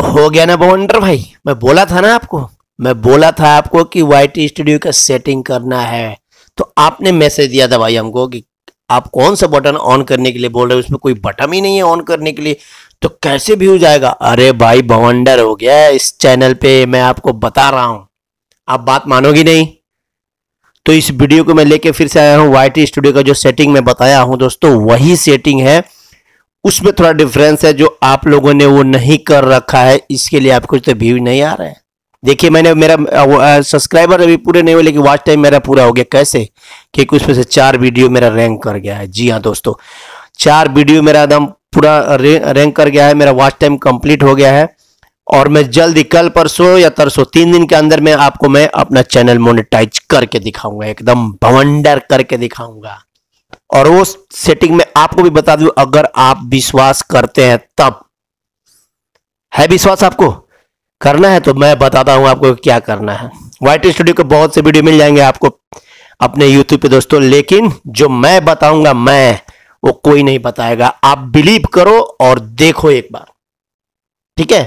तो हो गया ना बवंडर भाई मैं बोला था ना आपको मैं बोला था आपको कि वाई स्टूडियो का सेटिंग करना है तो आपने मैसेज दिया था भाई हमको कि आप कौन सा बटन ऑन करने के लिए बोल रहे हो उसमें कोई बटन ही नहीं है ऑन करने के लिए तो कैसे हो जाएगा अरे भाई बवंडर हो गया इस चैनल पे मैं आपको बता रहा हूं आप बात मानोगी नहीं तो इस वीडियो को मैं लेके फिर से आया हूँ वाई स्टूडियो का जो सेटिंग मैं बताया हूँ दोस्तों वही सेटिंग है उसमें थोड़ा डिफरेंस है जो आप लोगों ने वो नहीं कर रखा है इसके लिए आपको तो व्यू नहीं आ रहा है देखिए मैंने मेरा सब्सक्राइबर अभी पूरे नहीं हुए लेकिन वाच टाइम मेरा पूरा हो गया कैसे क्योंकि उसमें से चार वीडियो मेरा रैंक कर गया है जी हाँ दोस्तों चार वीडियो मेरा एकदम पूरा रैंक कर गया है मेरा वाच टाइम कंप्लीट हो गया है और मैं जल्दी कल परसों या तरसों तीन दिन के अंदर में आपको मैं अपना चैनल मोनिटाइज करके दिखाऊंगा एकदम भवंडर करके दिखाऊंगा और वो सेटिंग में आपको भी बता दू अगर आप विश्वास करते हैं तब है विश्वास आपको करना है तो मैं बताता हूं आपको क्या करना है व्हाइट स्टूडियो के बहुत से वीडियो मिल जाएंगे आपको अपने यूट्यूब पे दोस्तों लेकिन जो मैं बताऊंगा मैं वो कोई नहीं बताएगा आप बिलीव करो और देखो एक बार ठीक है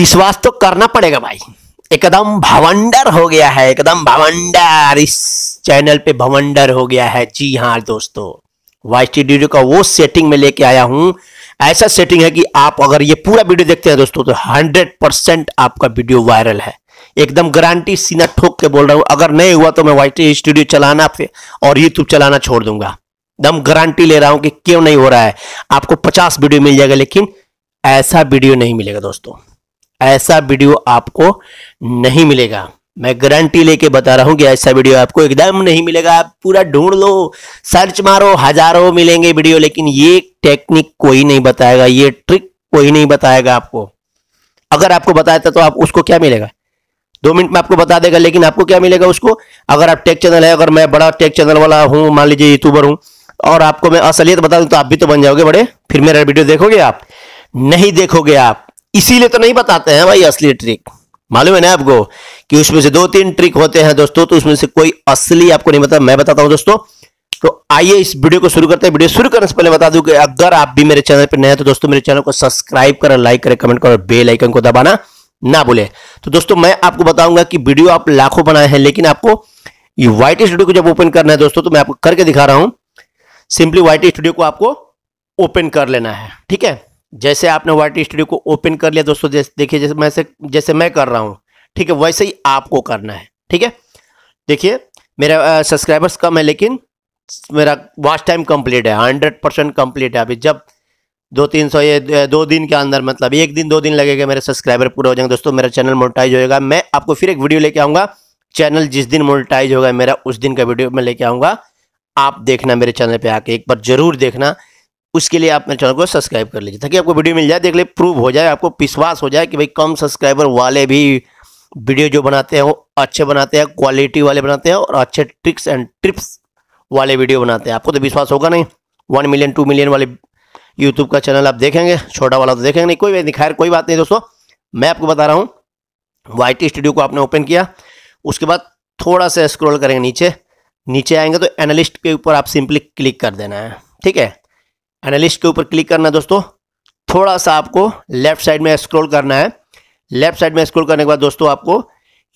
विश्वास तो करना पड़ेगा भाई एकदम भवंडर हो गया है एकदम भवंडर इस चैनल पे भवंडर हो गया है जी हाँ दोस्तों वाइस स्टूडियो का वो सेटिंग में लेके आया हूं ऐसा सेटिंग है कि आप अगर ये पूरा वीडियो देखते हैं दोस्तों तो 100 परसेंट आपका वीडियो वायरल है एकदम गारंटी सीना ठोक के बोल रहा हूं अगर नहीं हुआ तो मैं टी स्टूडियो चलाना और यूट्यूब चलाना छोड़ दूंगा एकदम गारंटी ले रहा हूं कि क्यों नहीं हो रहा है आपको पचास वीडियो मिल जाएगा लेकिन ऐसा वीडियो नहीं मिलेगा दोस्तों ऐसा वीडियो आपको नहीं मिलेगा मैं गारंटी लेके बता रहा हूं कि ऐसा वीडियो आपको एकदम नहीं मिलेगा आप पूरा ढूंढ लो सर्च मारो हजारों मिलेंगे वीडियो लेकिन ये टेक्निक कोई नहीं बताएगा ये ट्रिक कोई नहीं बताएगा आपको अगर आपको बताया था तो आप उसको क्या मिलेगा दो मिनट में आपको बता देगा लेकिन आपको क्या मिलेगा उसको अगर आप टेक चैनल है अगर मैं बड़ा टेक चैनल वाला हूं मान लीजिए यूट्यूबर हूं और आपको मैं असलियत बता दूं तो आप भी तो बन जाओगे बड़े फिर मेरा वीडियो देखोगे आप नहीं देखोगे आप इसीलिए तो नहीं बताते हैं भाई असली ट्रिक मालूम है ना आपको कि उसमें से दो तीन ट्रिक होते हैं दोस्तों तो उसमें से कोई असली आपको नहीं बता मैं बताता हूं दोस्तों तो आइए इस वीडियो को शुरू करते हैं वीडियो शुरू करने से पहले बता दूं कि अगर आप भी मेरे चैनल पर नए हैं तो दोस्तों मेरे चैनल को सब्सक्राइब करें लाइक करें कमेंट करें बेल आइकन को दबाना ना बोले तो दोस्तों मैं आपको बताऊंगा कि वीडियो आप लाखों बनाए हैं लेकिन आपको ये व्हाइट स्टूडियो को जब ओपन करना है दोस्तों तो मैं आपको करके दिखा रहा हूं सिंपली व्हाइट स्टूडियो को आपको ओपन कर लेना है ठीक है जैसे आपने वाइट स्टूडियो को ओपन कर लिया दोस्तों जैसे देखिए जैसे मैं से जैसे मैं कर रहा हूँ ठीक है वैसे ही आपको करना है ठीक है देखिए मेरा सब्सक्राइबर्स कम है लेकिन मेरा वॉच टाइम कंप्लीट है हंड्रेड परसेंट कम्प्लीट है अभी जब दो तीन सौ ये दो दिन के अंदर मतलब एक दिन दो दिन लगेगा मेरे सब्सक्राइबर पूरे हो जाएंगे दोस्तों मेरा चैनल मोनिटाइज होएगा मैं आपको फिर एक वीडियो लेके आऊँगा चैनल जिस दिन मोनिटाइज होगा मेरा उस दिन का वीडियो मैं लेके आऊँगा आप देखना मेरे चैनल पर आके एक बार जरूर देखना उसके लिए आप मेरे चैनल को सब्सक्राइब कर लीजिए ताकि आपको वीडियो मिल जाए देख ले प्रूव हो जाए आपको विश्वास हो जाए कि भाई कम सब्सक्राइबर वाले भी वीडियो जो बनाते हैं वो अच्छे बनाते हैं क्वालिटी वाले बनाते हैं और अच्छे ट्रिक्स एंड ट्रिप्स वाले वीडियो बनाते हैं आपको तो विश्वास होगा नहीं वन मिलियन टू मिलियन वाले यूट्यूब का चैनल आप देखेंगे छोटा वाला तो देखेंगे नहीं कोई नहीं खैर कोई बात नहीं दोस्तों मैं आपको बता रहा हूँ वाई स्टूडियो को आपने ओपन किया उसके बाद थोड़ा सा स्क्रोल करेंगे नीचे नीचे आएंगे तो एनालिस्ट के ऊपर आप सिंपली क्लिक कर देना है ठीक है एनालिस्ट के ऊपर क्लिक करना दोस्तों थोड़ा सा आपको लेफ्ट साइड में स्क्रॉल करना है लेफ्ट साइड में स्क्रॉल करने के बाद दोस्तों आपको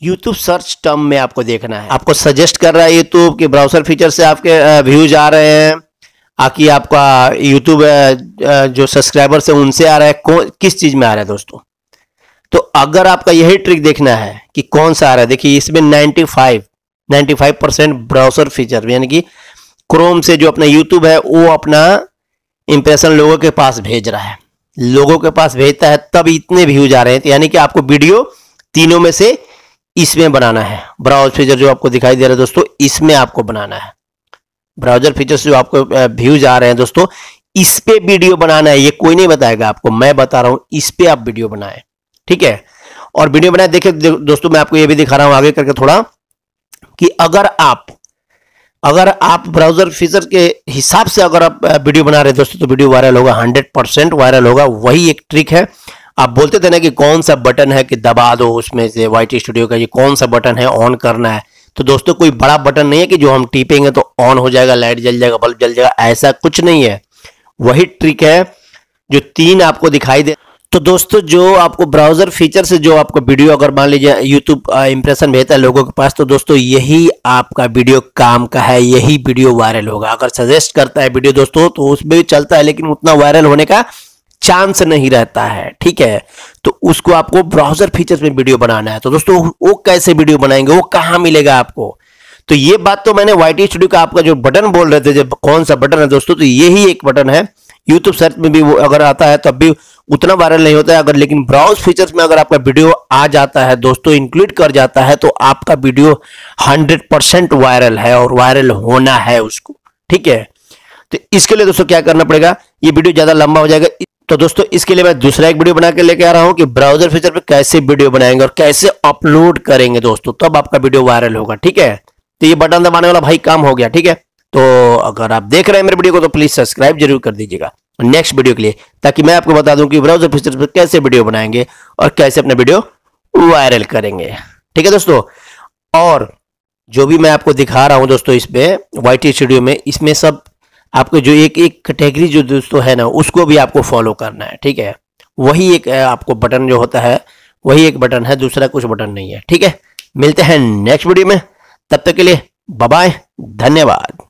यूट्यूब सर्च टर्म में आपको देखना है आपको सजेस्ट कर रहा है यूट्यूब के ब्राउजर फीचर से आपके व्यूज आ रहे हैं आकी आपका यूट्यूब जो सब्सक्राइबर्स है उनसे आ रहा है कौन किस चीज़ में आ रहा है दोस्तों तो अगर आपका यही ट्रिक देखना है कि कौन सा आ रहा है देखिए इसमें 95 95 परसेंट ब्राउजर फीचर यानी कि क्रोम से जो अपना यूट्यूब है वो अपना इंप्रेशन लोगों के पास भेज रहा है लोगों के पास भेजता है तब इतने व्यूज आ रहे हैं तो यानी कि आपको वीडियो तीनों में से इसमें बनाना है ब्राउज फीचर जो आपको दिखाई दे रहा है दोस्तों इसमें आपको बनाना है ब्राउजर फीचर्स जो आपको व्यूज आ रहे हैं दोस्तों इस पे वीडियो बनाना है ये कोई नहीं बताएगा आपको मैं बता रहा हूं इस पे आप वीडियो बनाए ठीक है और वीडियो बनाए देखिए दोस्तों मैं आपको ये भी दिखा रहा हूं आगे करके थोड़ा कि अगर आप अगर आप ब्राउजर फीचर के हिसाब से अगर आप वीडियो बना रहे दोस्तों तो वीडियो वायरल होगा हंड्रेड परसेंट वायरल होगा वही एक ट्रिक है आप बोलते थे ना कि कौन सा बटन है कि दबा दो उसमें से वाइट स्टूडियो का ये कौन सा बटन है ऑन करना है तो दोस्तों कोई बड़ा बटन नहीं है कि जो हम टीपेंगे तो ऑन हो जाएगा लाइट जल जाएगा बल्ब जल जाएगा ऐसा कुछ नहीं है वही ट्रिक है जो तीन आपको दिखाई दे तो दोस्तों जो आपको ब्राउज़र फीचर से जो आपको वीडियो अगर मान लीजिए यूट्यूब इंप्रेशन भेजता है लोगों के पास तो दोस्तों यही आपका वीडियो काम का है यही वीडियो वायरल होगा अगर सजेस्ट करता है वीडियो दोस्तों तो उसमें भी चलता है लेकिन उतना वायरल होने का चांस नहीं रहता है ठीक है तो उसको आपको ब्राउज़र फीचर में वीडियो बनाना है तो दोस्तों वो कैसे वीडियो बनाएंगे वो कहाँ मिलेगा आपको तो ये बात तो मैंने वाई टी स्टूडियो का आपका जो बटन बोल रहे थे जब कौन सा बटन है दोस्तों तो यही एक बटन है यूट्यूब सर्च में भी वो अगर आता है तो अब भी उतना वायरल नहीं होता है अगर लेकिन ब्राउज फीचर्स में अगर आपका वीडियो आ जाता है दोस्तों इंक्लूड कर जाता है तो आपका वीडियो 100 परसेंट वायरल है और वायरल होना है उसको ठीक है तो इसके लिए दोस्तों क्या करना पड़ेगा ये वीडियो ज्यादा लंबा हो जाएगा तो दोस्तों इसके लिए मैं दूसरा एक वीडियो बना के लेके आ रहा हूं कि ब्राउजर फीचर पे कैसे वीडियो बनाएंगे और कैसे अपलोड करेंगे दोस्तों तब आपका वीडियो वायरल होगा ठीक है तो ये बटन दबाने वाला भाई काम हो गया ठीक है तो अगर आप देख रहे हैं मेरे वीडियो को तो प्लीज सब्सक्राइब जरूर कर दीजिएगा नेक्स्ट वीडियो के लिए ताकि मैं आपको बता दूं कि ब्राउजर फीचर पर कैसे वीडियो बनाएंगे और कैसे अपना वीडियो वायरल करेंगे ठीक है दोस्तों और जो भी मैं आपको दिखा रहा हूं दोस्तों इसमें वाई स्टूडियो में इसमें सब आपको जो एक एक कैटेगरी जो दोस्तों है ना उसको भी आपको फॉलो करना है ठीक है वही एक आपको बटन जो होता है वही एक बटन है दूसरा कुछ बटन नहीं है ठीक है मिलते हैं नेक्स्ट वीडियो में तब तक के लिए बाय धन्यवाद